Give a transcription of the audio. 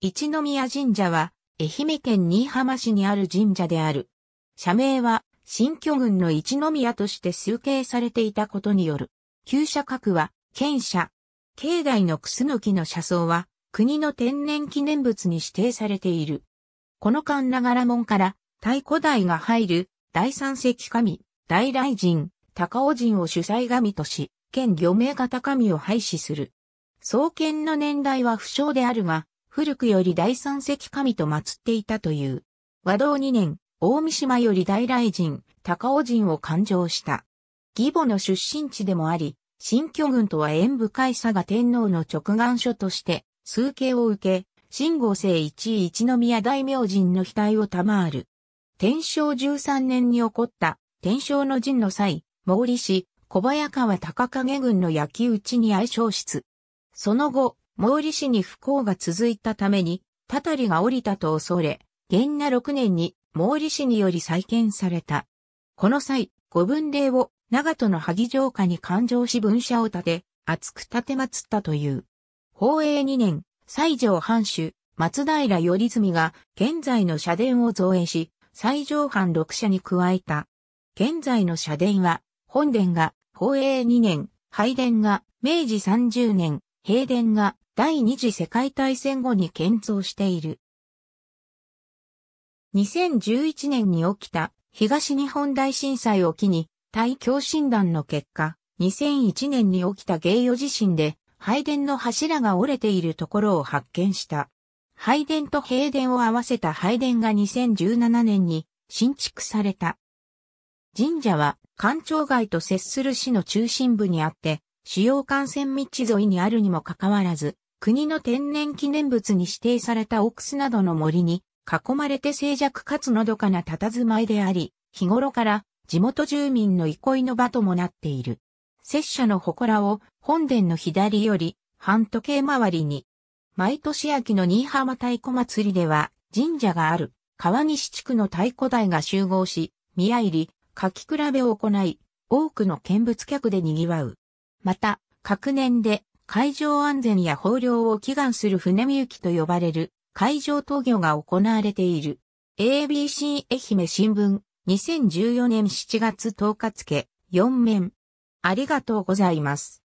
一宮神社は、愛媛県新居浜市にある神社である。社名は、新居郡の一宮として集計されていたことによる。旧社格は、県社。境内のクスノキの車窓は、国の天然記念物に指定されている。このな長ら門から、太古代が入る、第三石神、大雷神、高尾神を主催神とし、県漁名型神を廃止する。創建の年代は不詳であるが、古くより第三石神と祀っていたという。和道二年、大三島より大来人、高尾人を勘定した。義母の出身地でもあり、新居軍とは縁深い佐賀天皇の直眼書として、数形を受け、新五成一位一宮大明神の額を賜る。天正十三年に起こった天正の陣の際、毛利氏、小早川高影軍の焼き討ちに相消室。その後、毛利氏に不幸が続いたために、たたりが降りたと恐れ、元那6年に毛利氏により再建された。この際、五分令を長門の萩城下に勘定し分社を建て、厚く建て祀ったという。宝永2年、西条藩主、松平頼澄が現在の社殿を造営し、西条藩六社に加えた。現在の社殿は、本殿が宝永2年、拝殿が明治30年、平殿が第二次世界大戦後に建造している。2011年に起きた東日本大震災を機に、対強診断の結果、2001年に起きた芸予地震で、配電の柱が折れているところを発見した。配電と閉電を合わせた配電が2017年に新築された。神社は官庁街と接する市の中心部にあって、主要幹線道沿いにあるにもかかわらず、国の天然記念物に指定された奥須などの森に囲まれて静寂かつのどかな佇まいであり、日頃から地元住民の憩いの場ともなっている。拙者の祠を本殿の左より半時計回りに、毎年秋の新居浜太鼓祭りでは神社がある川西地区の太鼓台が集合し、宮入り、書き比べを行い、多くの見物客で賑わう。また、各年で海上安全や豊漁を祈願する船見行きと呼ばれる海上投魚が行われている。ABC 愛媛新聞2014年7月10日付4面。ありがとうございます。